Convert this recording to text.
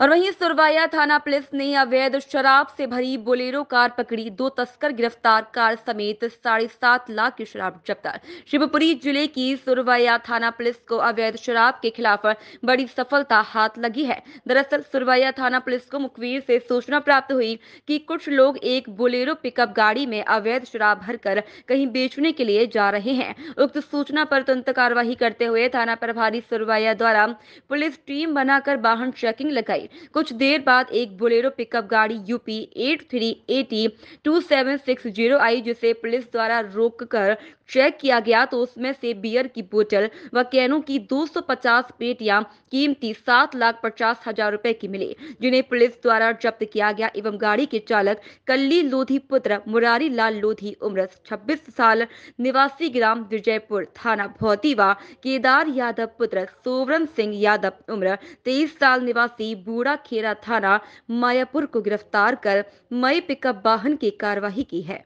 और वहीं सुरवाया थाना पुलिस ने अवैध शराब से भरी बोलेरो कार पकड़ी दो तस्कर गिरफ्तार कार समेत साढ़े सात लाख की शराब जब्त शिवपुरी जिले की सुरवाया थाना पुलिस को अवैध शराब के खिलाफ बड़ी सफलता हाथ लगी है दरअसल सुरवाया थाना पुलिस को मुखबिर से सूचना प्राप्त हुई कि कुछ लोग एक बोलेरो पिकअप गाड़ी में अवैध शराब भरकर कहीं बेचने के लिए जा रहे हैं उक्त सूचना पर तुरंत कार्रवाई करते हुए थाना प्रभारी सुरवाया द्वारा पुलिस टीम बनाकर वाहन चेकिंग लगाई गई कुछ देर बाद एक बोलेरो पिकअप गाड़ी UP eight three AT two seven six zero आई जिसे पुलिस द्वारा रोक कर चेक किया गया तो उसमें से बियर की बोतल व कैनों की 250 पेटियां कीमती सात लाख पचास हजार रुपए की मिली जिन्हें पुलिस द्वारा जब्त किया गया एवं गाड़ी के चालक कल्ली लोधी पुत्र मुरारी लाल लोधी उम्र 26 साल निवासी ग्राम विजयपुर थाना भौती व केदार यादव पुत्र सोवरन सिंह यादव उम्र तेईस साल निवासी बूढ़ा खेरा थाना मायापुर को गिरफ्तार कर मई पिकअप वाहन की कार्यवाही की है